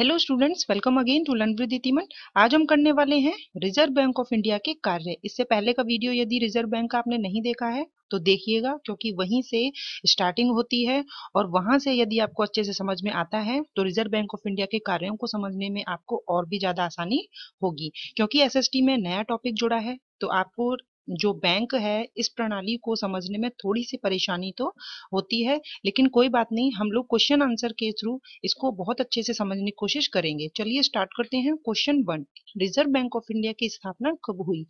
Hello students welcome again to learn with तिमन आज हम करने वाले हैं रिजर्व बैंक ऑफ इंडिया के कार्य इससे पहले का वीडियो यदि रिजर्व बैंक का आपने नहीं देखा है तो देखिएगा क्योंकि वहीं से स्टार्टिंग होती है और वहां से यदि आपको अच्छे से समझ में आता है तो रिजर्व बैंक ऑफ इंडिया के कार्यों को समझने में आपको और भी ज्यादा आसानी होगी क्योंकि एस में नया टॉपिक जुड़ा है तो आपको जो बैंक है इस प्रणाली को समझने में थोड़ी सी परेशानी तो होती है लेकिन कोई बात नहीं हम लोग क्वेश्चन आंसर के थ्रू इसको बहुत अच्छे से समझने की कोशिश करेंगे चलिए स्टार्ट करते हैं question one reserve bank of India की स्थापना कब हुई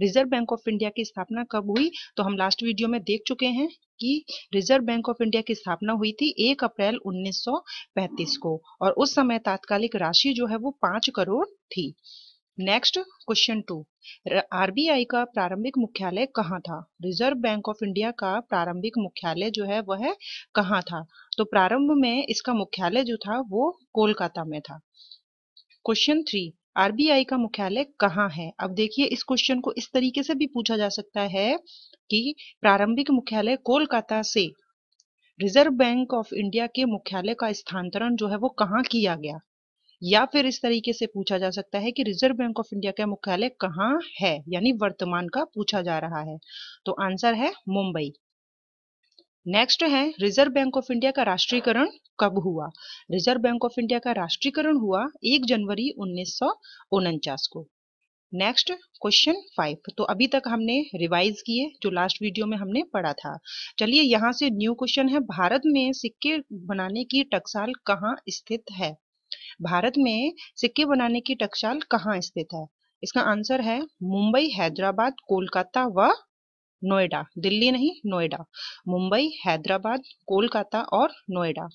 रिजर्व बैंक ऑफ इंडिया की स्थापना कब हुई तो हम लास्ट वीडियो में देख चुके हैं कि रिजर्व बैंक ऑफ इंडिया की स्थापना हुई थी 1 अप्रैल 1935 को और उस समय तात्कालिक राशि जो है वो पांच करोड़ थी नेक्स्ट क्वेश्चन टू आरबीआई का प्रारंभिक मुख्यालय कहाँ था रिजर्व बैंक ऑफ इंडिया का प्रारंभिक मुख्यालय जो है वह कहाँ था तो प्रारंभ में इसका मुख्यालय जो था वो कोलकाता में था क्वेश्चन थ्री आरबीआई का मुख्यालय कहाँ है अब देखिए इस क्वेश्चन को इस तरीके से भी पूछा जा सकता है कि प्रारंभिक मुख्यालय कोलकाता से रिजर्व बैंक ऑफ इंडिया के मुख्यालय का स्थानांतरण जो है वो कहाँ किया गया या फिर इस तरीके से पूछा जा सकता है कि रिजर्व बैंक ऑफ इंडिया का मुख्यालय कहाँ है यानी वर्तमान का पूछा जा रहा है तो आंसर है मुंबई नेक्स्ट है रिजर्व बैंक ऑफ इंडिया का राष्ट्रीयकरण कब हुआ रिजर्व बैंक ऑफ इंडिया का राष्ट्रीयकरण हुआ 1 जनवरी उन्नीस को नेक्स्ट क्वेश्चन फाइव तो अभी तक हमने रिवाइज किए जो लास्ट वीडियो में हमने पढ़ा था चलिए यहाँ से न्यू क्वेश्चन है भारत में सिक्के बनाने की टक्साल कहाँ स्थित है भारत में सिक्के बनाने की टकशाल कहाँ स्थित है इसका आंसर है मुंबई हैदराबाद कोलकाता व नोएडा दिल्ली नहीं नोएडा मुंबई हैदराबाद कोलकाता और नोएडा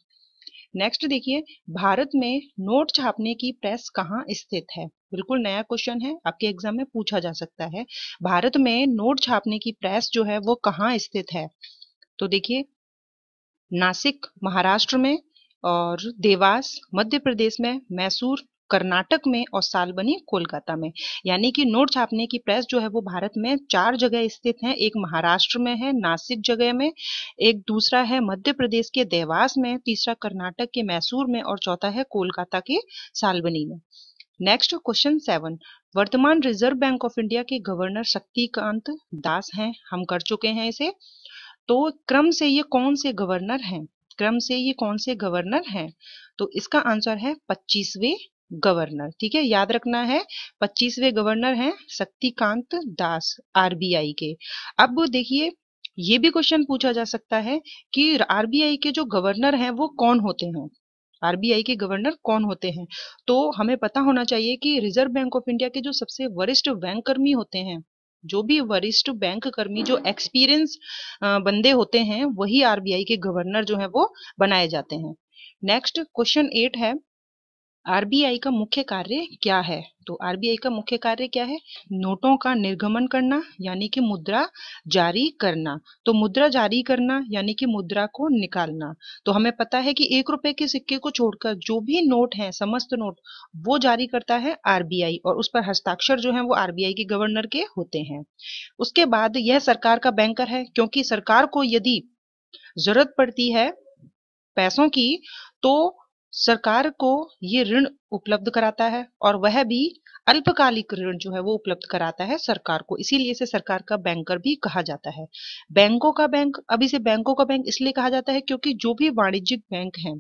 नेक्स्ट देखिए भारत में नोट छापने की प्रेस कहाँ स्थित है बिल्कुल नया क्वेश्चन है आपके एग्जाम में पूछा जा सकता है भारत में नोट छापने की प्रेस जो है वो कहाँ स्थित है तो देखिए नासिक महाराष्ट्र में और देवास मध्य प्रदेश में मैसूर कर्नाटक में और सालबनी कोलकाता में यानी कि नोट छापने की प्रेस जो है वो भारत में चार जगह स्थित है एक महाराष्ट्र में है नासिक जगह में एक दूसरा है मध्य प्रदेश के देवास में तीसरा कर्नाटक के मैसूर में और चौथा है कोलकाता के सालबनी में नेक्स्ट क्वेश्चन सेवन वर्तमान रिजर्व बैंक ऑफ इंडिया के गवर्नर शक्तिकांत दास हैं हम कर चुके हैं इसे तो क्रम से ये कौन से गवर्नर हैं क्रम से ये कौन से गवर्नर हैं तो इसका आंसर है पच्चीसवे गवर्नर ठीक है याद रखना है पच्चीसवे गवर्नर हैं शक्तिकांत दास आरबीआई के अब देखिए ये भी क्वेश्चन पूछा जा सकता है कि आरबीआई के जो गवर्नर हैं वो कौन होते हैं आरबीआई के गवर्नर कौन होते हैं तो हमें पता होना चाहिए कि रिजर्व बैंक ऑफ इंडिया के जो सबसे वरिष्ठ बैंक कर्मी होते हैं जो भी वरिष्ठ बैंक कर्मी जो एक्सपीरियंस बंदे होते हैं वही आरबीआई के गवर्नर जो है वो बनाए जाते हैं नेक्स्ट क्वेश्चन एट है आरबीआई का मुख्य कार्य क्या है तो आरबीआई का मुख्य कार्य क्या है नोटों का निर्गमन करना यानी कि मुद्रा जारी करना तो मुद्रा जारी करना यानी कि मुद्रा को निकालना तो हमें पता है कि एक रुपए के सिक्के को छोड़कर जो भी नोट है समस्त नोट वो जारी करता है आरबीआई और उस पर हस्ताक्षर जो है वो आरबीआई के गवर्नर के होते हैं उसके बाद यह सरकार का बैंकर है क्योंकि सरकार को यदि जरूरत पड़ती है पैसों की तो सरकार को ये ऋण उपलब्ध कराता है और वह भी अल्पकालिक ऋण जो है वो उपलब्ध कराता है सरकार को इसीलिए से सरकार का बैंकर भी कहा जाता है बैंकों का बैंक अभी से बैंकों का बैंक इसलिए कहा जाता है क्योंकि जो भी वाणिज्यिक बैंक हैं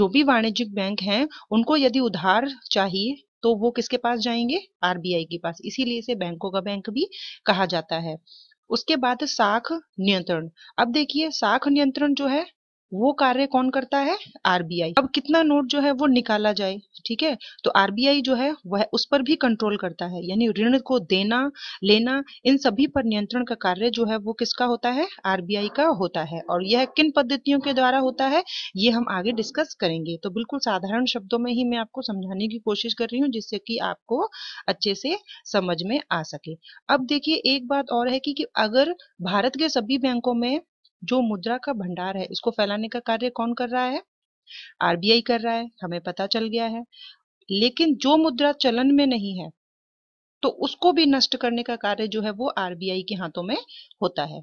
जो भी वाणिज्यिक बैंक हैं उनको यदि उधार चाहिए तो वो किसके पास जाएंगे आरबीआई के पास इसीलिए से बैंकों का बैंक भी कहा जाता है उसके बाद साख नियंत्रण अब देखिए साख नियंत्रण जो है वो कार्य कौन करता है आरबीआई अब कितना नोट जो है वो निकाला जाए ठीक है तो आरबीआई जो है वह उस पर भी कंट्रोल करता है यानी ऋण को देना लेना इन सभी पर नियंत्रण का कार्य जो है वो किसका होता है आरबीआई का होता है और यह किन पद्धतियों के द्वारा होता है ये हम आगे डिस्कस करेंगे तो बिल्कुल साधारण शब्दों में ही मैं आपको समझाने की कोशिश कर रही हूँ जिससे कि आपको अच्छे से समझ में आ सके अब देखिए एक बात और है कि, कि अगर भारत के सभी बैंकों में जो मुद्रा का भंडार है इसको फैलाने का कार्य कौन कर रहा है आरबीआई कर रहा है हमें पता चल गया है लेकिन जो मुद्रा चलन में नहीं है तो उसको भी नष्ट करने का कार्य जो है वो आरबीआई के हाथों में होता है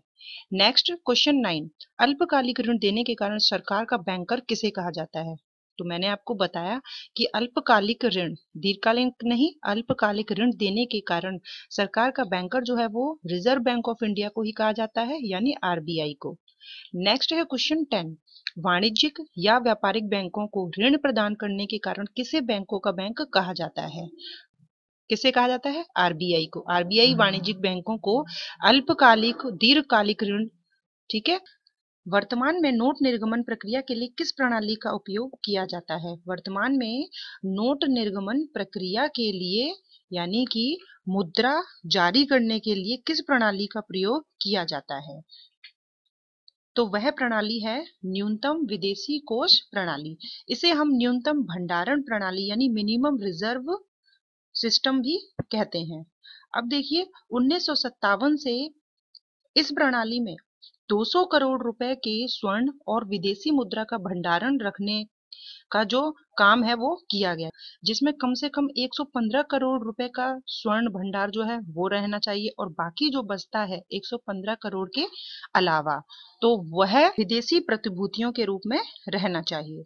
नेक्स्ट क्वेश्चन नाइन अल्पकालिक ऋण देने के कारण सरकार का बैंकर किसे कहा जाता है तो मैंने आपको बताया कि अल्पकालिक ऋण दीर्घकालीन नहीं अल्पकालिक ऋण देने के कारण सरकार का बैंकर जो है वो रिजर्व बैंक ऑफ इंडिया को ही कहा जाता है यानी आरबीआई को नेक्स्ट है क्वेश्चन टेन वाणिज्यिक या व्यापारिक बैंकों को ऋण प्रदान करने के कारण किसे बैंकों का बैंक कहा जाता है किसे कहा जाता है आरबीआई को आरबीआई हम्म, वाणिज्यिक हम्म। बैंकों को अल्पकालिक दीर्घकालिक ऋण ठीक है वर्तमान में नोट निर्गमन प्रक्रिया के लिए किस प्रणाली का उपयोग किया जाता है वर्तमान में नोट निर्गमन प्रक्रिया के लिए यानी कि मुद्रा जारी करने के लिए किस प्रणाली का प्रयोग किया जाता है तो वह प्रणाली है न्यूनतम विदेशी कोष प्रणाली इसे हम न्यूनतम भंडारण प्रणाली यानी मिनिमम रिजर्व सिस्टम भी कहते हैं अब देखिए उन्नीस से इस प्रणाली में 200 करोड़ रुपए के स्वर्ण और विदेशी मुद्रा का भंडारण रखने का जो काम है वो किया गया जिसमें कम से कम 115 करोड़ रुपए का स्वर्ण भंडार जो है वो रहना चाहिए और बाकी जो बचता है 115 करोड़ के अलावा तो वह विदेशी प्रतिभूतियों के रूप में रहना चाहिए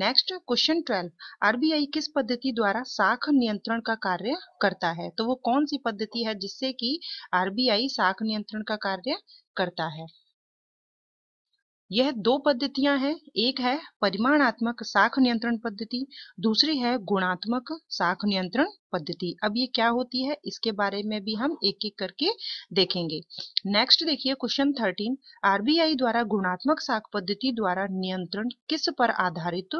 नेक्स्ट क्वेश्चन ट्वेल्व आरबीआई किस पद्धति द्वारा साख नियंत्रण का कार्य करता है तो वो कौन सी पद्धति है जिससे कि आरबीआई साख नियंत्रण का कार्य करता है यह दो पद्धतियां हैं एक है परिमाणात्मक साख नियंत्रण पद्धति दूसरी है गुणात्मक साख नियंत्रण पद्धति अब ये क्या होती है इसके बारे में भी हम एक एक करके देखेंगे नेक्स्ट देखिए क्वेश्चन थर्टीन आरबीआई द्वारा गुणात्मक साख पद्धति द्वारा नियंत्रण किस पर आधारित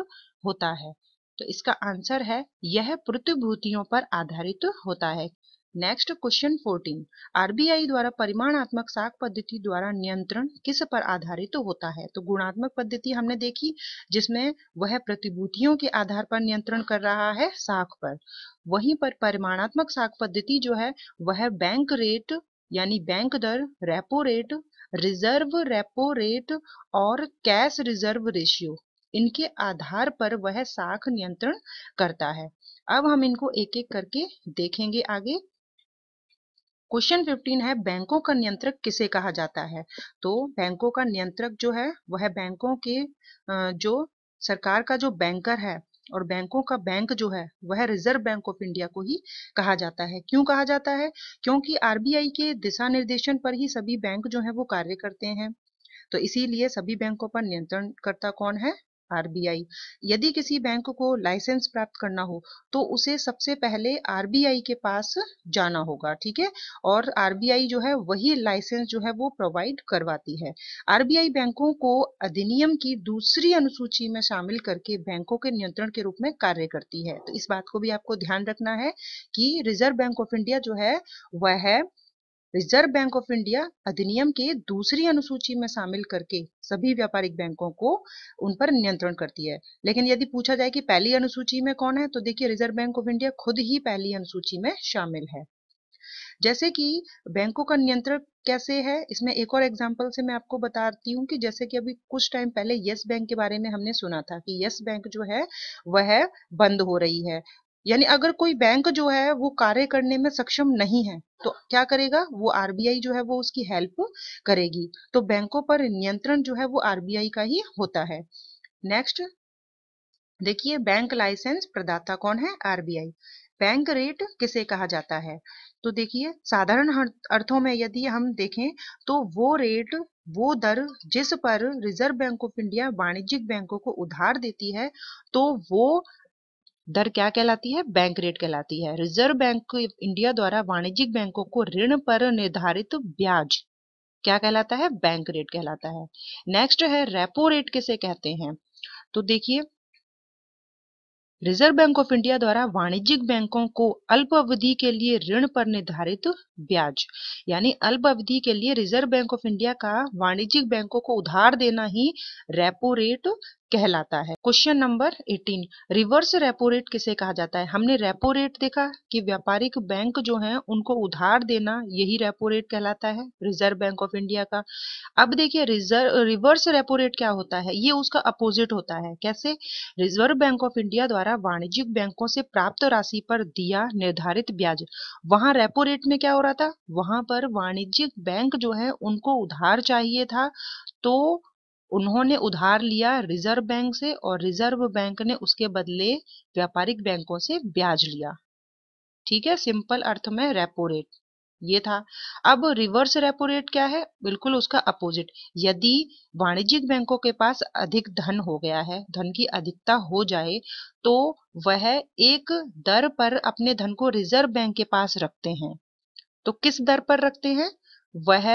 होता है तो इसका आंसर है यह प्रतिभूतियों पर आधारित होता है नेक्स्ट क्वेश्चन 14 आरबीआई द्वारा परिमाणात्मक साख पद्धति द्वारा नियंत्रण किस पर आधारित तो होता है तो गुणात्मक पद्धति हमने देखी जिसमें वह प्रतिभूतियों के आधार पर नियंत्रण कर रहा है साख पर वहीं पर परिमाणात्मक साख पद्धति जो है वह बैंक रेट यानी बैंक दर repo rate reserve repo rate और कैश रिजर्व रेशियो इनके आधार पर वह साख नियंत्रण करता है अब हम इनको एक एक करके देखेंगे आगे क्वेश्चन फिफ्टीन है बैंकों का नियंत्रक किसे कहा जाता है तो बैंकों का नियंत्रक जो है वह बैंकों के जो सरकार का जो बैंकर है और बैंकों का बैंक जो है वह रिजर्व बैंक ऑफ इंडिया को ही कहा जाता है क्यों कहा जाता है क्योंकि आरबीआई के दिशा निर्देशन पर ही सभी बैंक जो है वो कार्य करते हैं तो इसीलिए सभी बैंकों पर नियंत्रण करता कौन है आरबीआई यदि किसी बैंक को लाइसेंस प्राप्त करना हो तो उसे सबसे पहले आरबीआई के पास जाना होगा ठीक है और आरबीआई जो है वही लाइसेंस जो है वो प्रोवाइड करवाती है आरबीआई बैंकों को अधिनियम की दूसरी अनुसूची में शामिल करके बैंकों के नियंत्रण के रूप में कार्य करती है तो इस बात को भी आपको ध्यान रखना है कि रिजर्व बैंक ऑफ इंडिया जो है वह रिजर्व बैंक ऑफ इंडिया अधिनियम के दूसरी अनुसूची में शामिल करके सभी व्यापारिक बैंकों को उन पर नियंत्रण करती है लेकिन यदि पूछा जाए कि पहली अनुसूची में कौन है तो देखिए रिजर्व बैंक ऑफ इंडिया खुद ही पहली अनुसूची में शामिल है जैसे कि बैंकों का नियंत्रण कैसे है इसमें एक और एग्जाम्पल से मैं आपको बताती हूँ कि जैसे कि अभी कुछ टाइम पहले यस बैंक के बारे में हमने सुना था कि यस बैंक जो है वह बंद हो रही है यानी अगर कोई बैंक जो है वो कार्य करने में सक्षम नहीं है तो क्या करेगा वो आरबीआई जो है वो उसकी हेल्प करेगी तो बैंकों पर नियंत्रण जो है वो आरबीआई का ही होता है नेक्स्ट देखिए बैंक लाइसेंस प्रदाता कौन है आरबीआई बैंक रेट किसे कहा जाता है तो देखिए साधारण अर्थों में यदि हम देखें तो वो रेट वो दर जिस पर रिजर्व बैंक ऑफ इंडिया वाणिज्यिक बैंकों को उधार देती है तो वो दर क्या कहलाती है बैंक रेट कहलाती है रिजर्व बैंक इंडिया द्वारा वाणिज्यिक बैंकों को ऋण पर निर्धारित ब्याज क्या कहलाता है बैंक रेट कहलाता है नेक्स्ट है रेपो रेट किसे कहते हैं तो देखिए रिजर्व बैंक ऑफ इंडिया द्वारा वाणिज्यिक बैंकों को अल्प अवधि के लिए ऋण पर निर्धारित ब्याज यानी अल्प अवधि के लिए रिजर्व बैंक ऑफ इंडिया का वाणिज्यिक बैंकों को उधार देना ही रेपो रेट कहलाता है question number 18 reverse repo rate किसे कहा जाता है हमने रेपो रेट देखा कि व्यापारिक बैंक जो है उनको उधार देना यही रेपो रेट कहलाता है रिजर्व बैंक ऑफ इंडिया का अब देखिए रिजर्व रिवर्स रेपो रेट क्या होता है ये उसका अपोजिट होता है कैसे रिजर्व बैंक ऑफ इंडिया द्वारा वाणिज्यिक बैंकों से प्राप्त राशि पर दिया निर्धारित ब्याज वहां रेपो रेट में क्या हो रहा था वहां पर वाणिज्यिक बैंक जो है उनको उधार चाहिए था तो उन्होंने उधार लिया रिजर्व बैंक से और रिजर्व बैंक ने उसके बदले व्यापारिक बैंकों से ब्याज लिया ठीक है सिंपल अर्थ में रेपो रेट ये था अब रिवर्स रेपो रेट क्या है बिल्कुल उसका अपोजिट यदि वाणिज्यिक बैंकों के पास अधिक धन हो गया है धन की अधिकता हो जाए तो वह एक दर पर अपने धन को रिजर्व बैंक के पास रखते हैं तो किस दर पर रखते हैं वह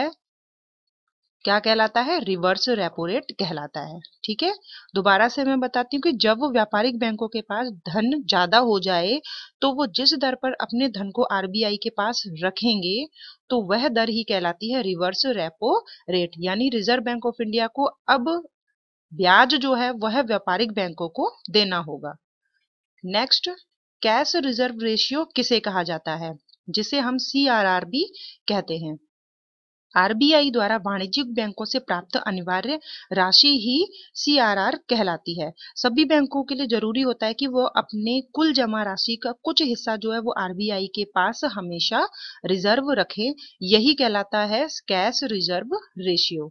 क्या कहलाता है रिवर्स रेपो रेट कहलाता है ठीक है दोबारा से मैं बताती हूँ कि जब वो व्यापारिक बैंकों के पास धन ज्यादा हो जाए तो वो जिस दर पर अपने धन को आरबीआई के पास रखेंगे तो वह दर ही कहलाती है रिवर्स रेपो रेट यानी रिजर्व बैंक ऑफ इंडिया को अब ब्याज जो है वह व्यापारिक बैंकों को देना होगा नेक्स्ट कैश रिजर्व रेशियो किसे कहा जाता है जिसे हम सी कहते हैं आरबीआई द्वारा वाणिज्यिक बैंकों से प्राप्त अनिवार्य राशि ही सीआरआर कहलाती है सभी बैंकों के लिए जरूरी होता है कि वो अपने कुल जमा राशि का कुछ हिस्सा जो है वो आरबीआई के पास हमेशा रिजर्व रखे यही कहलाता है कैश रिजर्व रेशियो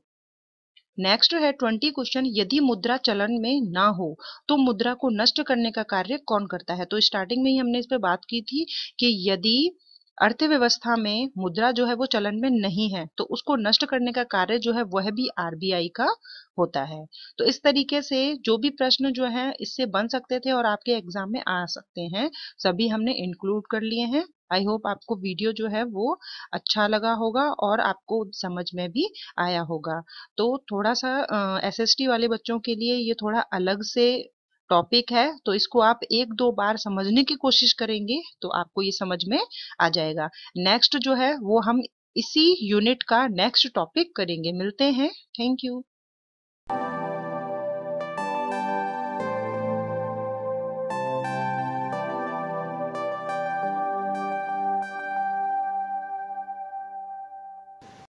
नेक्स्ट है ट्वेंटी क्वेश्चन यदि मुद्रा चलन में ना हो तो मुद्रा को नष्ट करने का कार्य कौन करता है तो स्टार्टिंग में ही हमने इस पर बात की थी कि यदि अर्थव्यवस्था में मुद्रा जो है वो चलन में नहीं है तो उसको नष्ट करने का कार्य जो है वह भी आरबीआई का होता है तो इस तरीके से जो भी प्रश्न जो है इससे बन सकते थे और आपके एग्जाम में आ सकते हैं सभी हमने इंक्लूड कर लिए हैं आई होप आपको वीडियो जो है वो अच्छा लगा होगा और आपको समझ में भी आया होगा तो थोड़ा सा एस uh, वाले बच्चों के लिए ये थोड़ा अलग से टॉपिक है तो इसको आप एक दो बार समझने की कोशिश करेंगे तो आपको ये समझ में आ जाएगा नेक्स्ट जो है वो हम इसी यूनिट का नेक्स्ट टॉपिक करेंगे मिलते हैं थैंक यू